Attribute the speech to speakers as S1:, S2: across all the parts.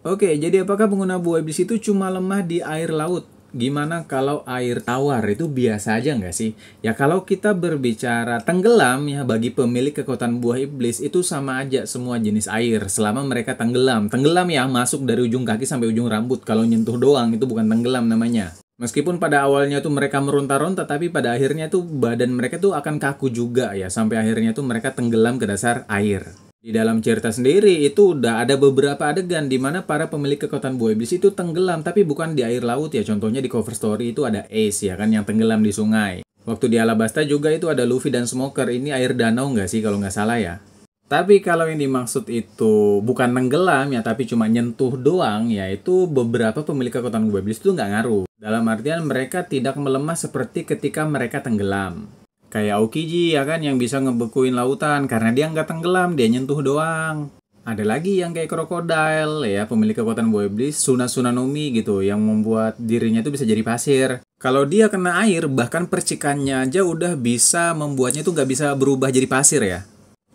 S1: Oke, jadi apakah pengguna buah iblis itu cuma lemah di air laut? Gimana kalau air tawar itu biasa aja nggak sih? Ya kalau kita berbicara tenggelam ya bagi pemilik kekuatan buah iblis itu sama aja semua jenis air selama mereka tenggelam. Tenggelam ya masuk dari ujung kaki sampai ujung rambut kalau nyentuh doang itu bukan tenggelam namanya. Meskipun pada awalnya tuh mereka meronta-ronta, tapi pada akhirnya tuh badan mereka tuh akan kaku juga ya, sampai akhirnya tuh mereka tenggelam ke dasar air. Di dalam cerita sendiri itu udah ada beberapa adegan di mana para pemilik kekuatan buah iblis itu tenggelam tapi bukan di air laut ya. Contohnya di cover story itu ada Ace ya kan yang tenggelam di sungai. Waktu di Alabasta juga itu ada Luffy dan Smoker. Ini air danau nggak sih kalau nggak salah ya? Tapi kalau yang dimaksud itu bukan tenggelam ya tapi cuma nyentuh doang yaitu beberapa pemilik kekuatan buah iblis itu nggak ngaruh. Dalam artian mereka tidak melemah seperti ketika mereka tenggelam. Kayak Aokiji ya kan yang bisa ngebekuin lautan karena dia nggak tenggelam, dia nyentuh doang. Ada lagi yang kayak krokodil ya, pemilik kekuatan buah iblis, Suna Sunanomi gitu, yang membuat dirinya itu bisa jadi pasir. Kalau dia kena air, bahkan percikannya aja udah bisa membuatnya tuh nggak bisa berubah jadi pasir ya.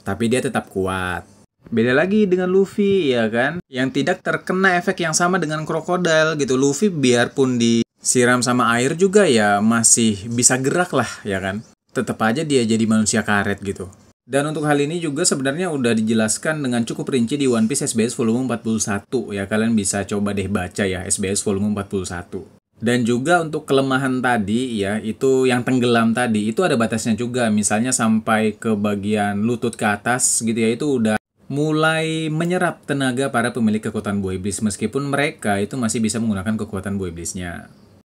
S1: Tapi dia tetap kuat. Beda lagi dengan Luffy ya kan, yang tidak terkena efek yang sama dengan krokodil gitu. Luffy biarpun disiram sama air juga ya masih bisa gerak lah ya kan tetap aja dia jadi manusia karet gitu. Dan untuk hal ini juga sebenarnya udah dijelaskan dengan cukup rinci di One Piece SBS volume 41 ya. Kalian bisa coba deh baca ya SBS volume 41. Dan juga untuk kelemahan tadi ya, itu yang tenggelam tadi itu ada batasnya juga. Misalnya sampai ke bagian lutut ke atas gitu ya, itu udah mulai menyerap tenaga para pemilik kekuatan buah iblis meskipun mereka itu masih bisa menggunakan kekuatan buah iblisnya.